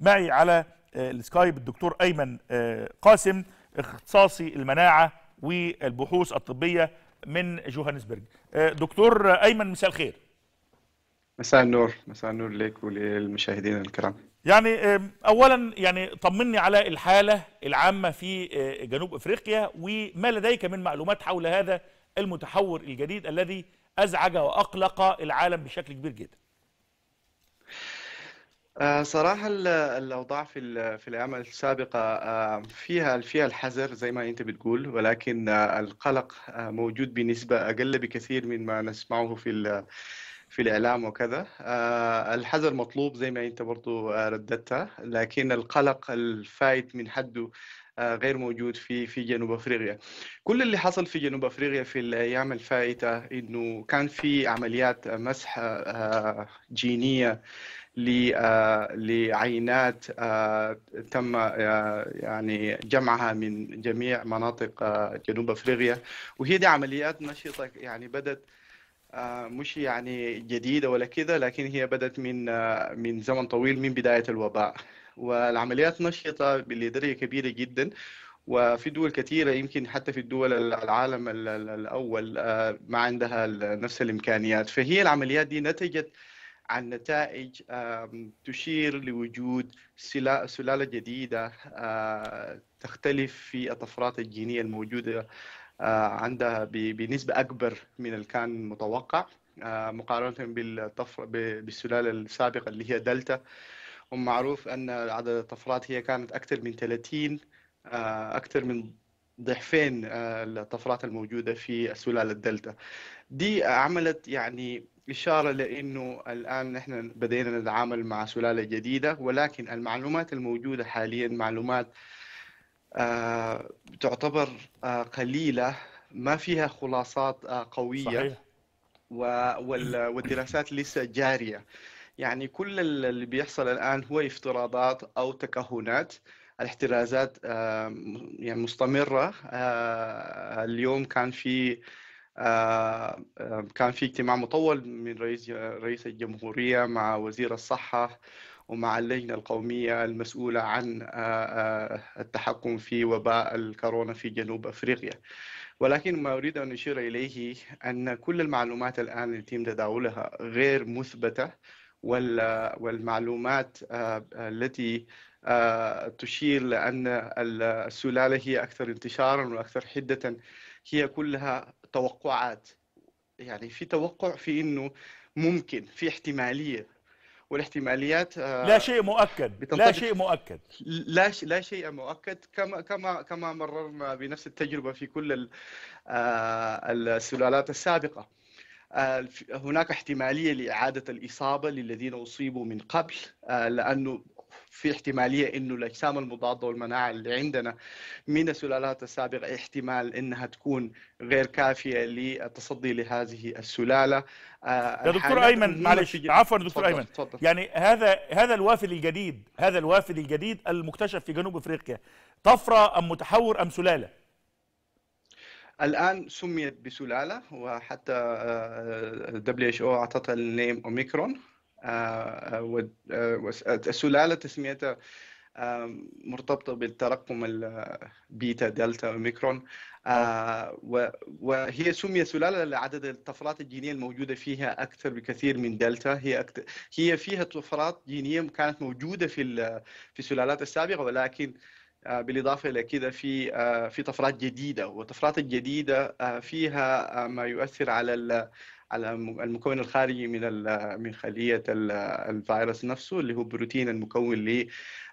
معي على آه، السكايب الدكتور ايمن آه، قاسم اختصاصي المناعه والبحوث الطبيه من جوهانسبرج آه، دكتور ايمن مساء الخير مساء النور مساء النور ليك وللمشاهدين الكرام يعني اولا يعني طمني على الحاله العامه في جنوب افريقيا وما لديك من معلومات حول هذا المتحور الجديد الذي ازعج واقلق العالم بشكل كبير جدا آه، صراحة الأوضاع في في الأعمال السابقة آه، فيها فيها الحذر زي ما أنت بتقول ولكن آه، القلق موجود بنسبة أقل بكثير من ما نسمعه في في الإعلام وكذا الحذر مطلوب زي ما أنت برضو رددتها لكن القلق الفايت من حده غير موجود في في جنوب افريقيا كل اللي حصل في جنوب افريقيا في الايام الفائته انه كان في عمليات مسح جينيه آه، لعينات آه، تم آه، يعني جمعها من جميع مناطق جنوب افريقيا وهي دي عمليات نشطه يعني بدت مش يعني جديده ولا كذا لكن هي بدت من من زمن طويل من بدايه الوباء والعمليات نشطه لدرجه كبيره جدا وفي دول كثيره يمكن حتى في الدول العالم الاول ما عندها نفس الامكانيات فهي العمليات دي نتجت عن نتائج تشير لوجود سلالة جديدة آه، تختلف في الطفرات الجينية الموجودة آه، عندها بنسبة أكبر من الكان متوقع آه، مقارنة بالسلالة السابقة اللي هي دلتا ومعروف أن عدد الطفرات هي كانت أكثر من 30 أكثر من ضعفين الطفرات الموجودة في سلالة دلتا دي عملت يعني إشارة لأنه الآن نحن بدينا نتعامل مع سلالة جديدة ولكن المعلومات الموجودة حاليا معلومات آه، تعتبر آه، قليلة ما فيها خلاصات آه، قوية صحيح. والدراسات لسه جارية يعني كل اللي بيحصل الآن هو افتراضات أو تكهنات الاحترازات يعني مستمرة اليوم كان في آه، آه، كان في اجتماع مطول من رئيس رئيس الجمهورية مع وزير الصحة ومع اللجنة القومية المسؤولة عن آه، التحكم في وباء الكورونا في جنوب أفريقيا ولكن ما أريد أن أشير إليه أن كل المعلومات الآن التي يتم تداولها غير مثبتة والمعلومات التي تشير لأن السلالة هي أكثر انتشارا وأكثر حدة هي كلها توقعات يعني في توقع في انه ممكن في احتماليه والاحتماليات آه، لا شيء مؤكد لا شيء مؤكد لا لا شيء مؤكد كما كما كما مررنا بنفس التجربه في كل آه، السلالات السابقه آه، هناك احتماليه لاعاده الاصابه للذين اصيبوا من قبل لانه في احتماليه انه الاجسام المضاده والمناعه اللي عندنا من السلالات السابقه احتمال انها تكون غير كافيه للتصدي لهذه السلاله آه، يا دكتور ايمن معلش عفوا دكتور ايمن تفضل. يعني هذا هذا الوافد الجديد هذا الوافد الجديد المكتشف في جنوب افريقيا طفره ام متحور ام سلاله الان سميت بسلاله وحتى آه، آه، WHO اعطتها النيم اوميكرون والسلالة تسميتها مرتبطة بالترقم البيتا آه، دلتا اوميكرون آه، نعم. وهي سمي سلالة لعدد الطفرات الجينية الموجودة فيها أكثر بكثير من دلتا هي هي فيها طفرات جينية كانت موجودة في في السلالات السابقة ولكن آه، بالاضافه الى كده في في طفرات جديده والطفرات الجديده فيها ما يؤثر على على المكون الخارجي من من خليه الفيروس نفسه اللي هو بروتين المكون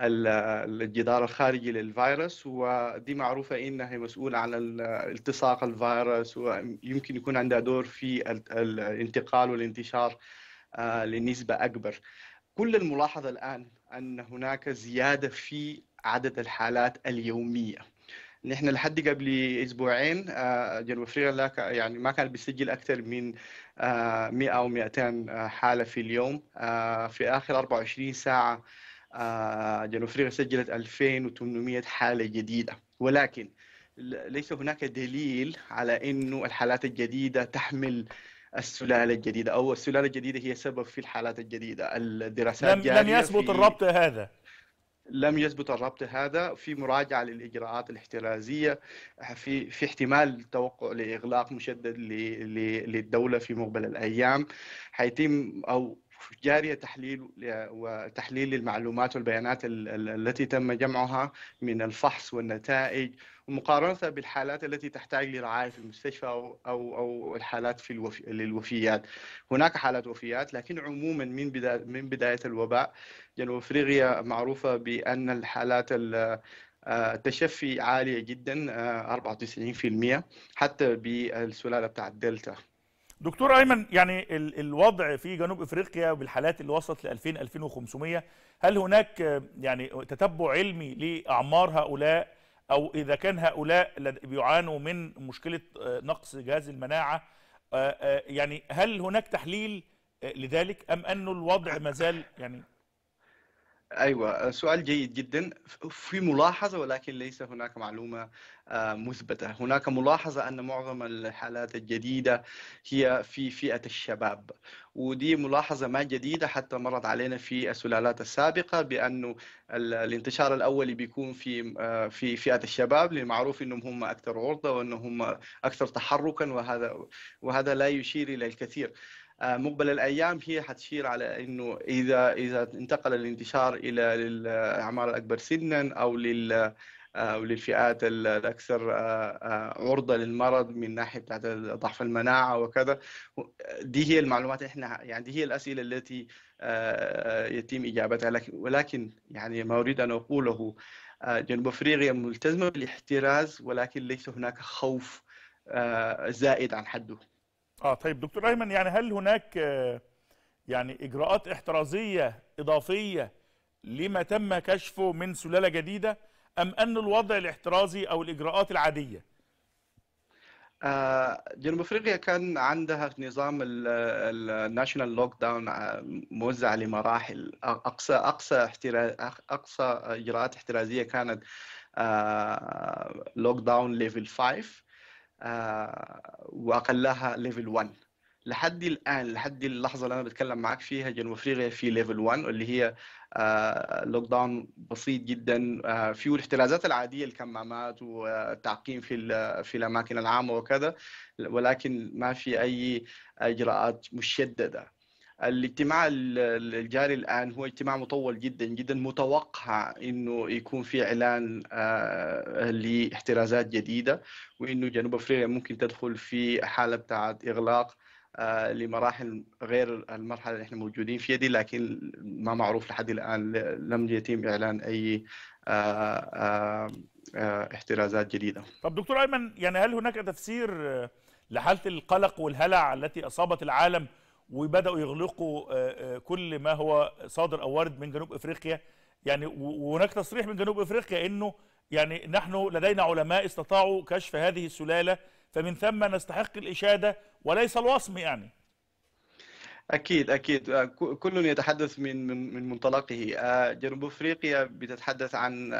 للجدار الخارجي للفيروس ودي معروفه انها مسؤوله عن التصاق الفيروس ويمكن يكون عندها دور في الانتقال والانتشار آه، لنسبه اكبر. كل الملاحظه الان ان هناك زياده في عدد الحالات اليوميه نحن لحد قبل اسبوعين آه، جنوب افريقيا يعني ما كان بيسجل اكثر من 100 آه، او 200 آه، حاله في اليوم في اخر 24 ساعه جنوب افريقيا سجلت 2800 حاله جديده ولكن ليس هناك دليل على انه الحالات الجديده تحمل السلاله الجديده او السلاله الجديده هي سبب في الحالات الجديده الدراسات لم, لم يثبت الربط هذا لم يثبت الربط هذا في مراجعه للاجراءات الاحترازيه في في احتمال توقع لاغلاق مشدد للدوله في مقبل الايام حيتم او جارية تحليل وتحليل المعلومات والبيانات التي تم جمعها من الفحص والنتائج ومقارنة بالحالات التي تحتاج لرعاية في المستشفى أو أو, أو الحالات في الوفي للوفيات هناك حالات وفيات لكن عموما من بداية من بداية الوباء جنوب أفريقيا معروفة بأن الحالات التشفي آه، عالية جدا 94% آه، حتى بالسلالة بتاع الدلتا دكتور ايمن يعني ال الوضع في جنوب افريقيا بالحالات اللي وصلت ل 2000 2500 هل هناك يعني تتبع علمي لاعمار هؤلاء او اذا كان هؤلاء بيعانوا من مشكله آه، نقص جهاز المناعه آه، آه، يعني هل هناك تحليل لذلك ام انه الوضع ما زال يعني ايوه سؤال جيد جدا في ملاحظه ولكن ليس هناك معلومه آه، مثبته هناك ملاحظه ان معظم الحالات الجديده هي في فئه الشباب ودي ملاحظه ما جديده حتى مرت علينا في السلالات السابقه بانه الانتشار الاولي بيكون في آه، في فئه الشباب لمعروف انهم هم اكثر عرضه وانهم اكثر تحركا وهذا وهذا لا يشير الى الكثير آه، مقبل الايام هي حتشير على انه اذا اذا انتقل الانتشار الى الاعمار الاكبر سنا او لل آه، او للفئات الاكثر آه، عرضه للمرض من ناحيه بتاعت ضعف المناعه وكذا دي هي المعلومات احنا يعني دي هي الاسئله التي يتم اجابتها لكن ولكن يعني ما اريد ان اقوله جنوب افريقيا ملتزمه بالاحتراز ولكن ليس هناك خوف زائد عن حده اه طيب دكتور ايمن يعني هل هناك آه، يعني اجراءات احترازيه اضافيه لما تم كشفه من سلاله جديده ام ان الوضع الاحترازي او الاجراءات العاديه آه، جنوب افريقيا كان عندها نظام الناشونال لوك داون موزع لمراحل اقصى اقصى اقصى اجراءات احترازيه كانت لوك داون ليفل 5 واقلها ليفل 1 لحد الان لحد اللحظه اللي انا بتكلم معاك فيها جنوب افريقيا في ليفل 1 اللي هي لوك آه، داون بسيط جدا آه، فيه الاحترازات العاديه الكمامات والتعقيم في في الاماكن العامه وكذا ولكن ما في اي اجراءات مشدده الاجتماع الجاري الآن هو اجتماع مطول جدا جدا متوقع أنه يكون في إعلان آه، لاحترازات جديدة وأنه جنوب أفريقيا ممكن تدخل في حالة بتاعت إغلاق آه، لمراحل غير المرحلة اللي احنا موجودين فيها دي لكن ما معروف لحد الآن لم يتم إعلان أي آه، احترازات جديدة طب دكتور أيمن يعني هل هناك تفسير لحالة القلق والهلع التي أصابت العالم وبداوا يغلقوا آه، آه، كل ما هو صادر او وارد من جنوب افريقيا يعني وهناك تصريح من جنوب افريقيا انه يعني نحن لدينا علماء استطاعوا كشف هذه السلاله فمن ثم نستحق الاشاده وليس الوصم يعني أكيد أكيد آه، كل يتحدث من من منطلقه آه، جنوب أفريقيا بتتحدث عن آه،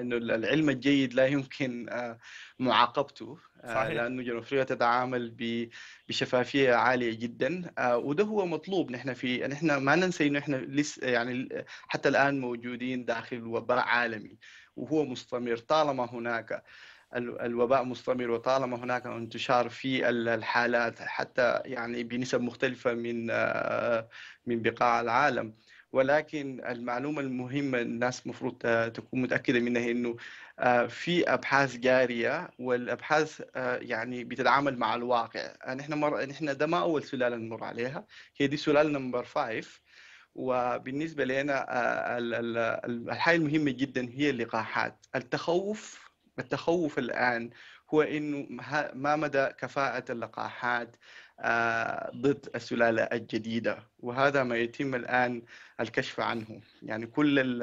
أنه العلم الجيد لا يمكن معاقبته صحيح. لأنه جنوب أفريقيا تتعامل بشفافية عالية جدا وده هو مطلوب نحن في نحن ما ننسى أنه نحن لسه يعني حتى الآن موجودين داخل وباء عالمي وهو مستمر طالما هناك الوباء مستمر وطالما هناك انتشار في الحالات حتى يعني بنسب مختلفة من من بقاع العالم ولكن المعلومة المهمة الناس مفروض تكون متأكدة منها إنه في أبحاث جارية والأبحاث يعني بتتعامل مع الواقع نحن مر... نحن ده ما أول سلالة نمر عليها هي دي سلالة نمبر فايف وبالنسبة لنا الحاجة المهمة جدا هي اللقاحات التخوف التخوف الآن هو أنه ما مدى كفاءة اللقاحات آه، ضد السلالة الجديدة وهذا ما يتم الآن الكشف عنه يعني كل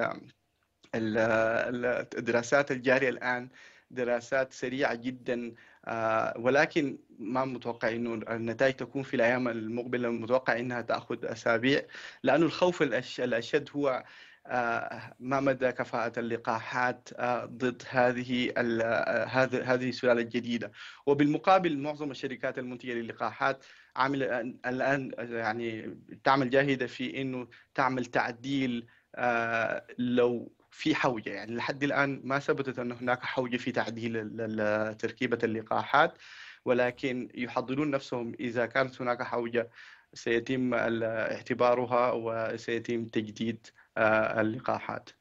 الدراسات الجارية الآن دراسات سريعة جدا آه، ولكن ما متوقع انه النتائج تكون في الايام المقبله متوقع انها تاخذ اسابيع لانه الخوف الاشد هو آه، ما مدى كفاءة اللقاحات آه، ضد هذه آه، هذه السلالة الجديدة وبالمقابل معظم الشركات المنتجة للقاحات عامل الآن يعني تعمل جاهدة في أنه تعمل تعديل لو في حوجة يعني لحد الآن ما ثبتت أن هناك حوجة في تعديل تركيبة اللقاحات ولكن يحضرون نفسهم إذا كانت هناك حوجة سيتم اعتبارها وسيتم تجديد آه، اللقاحات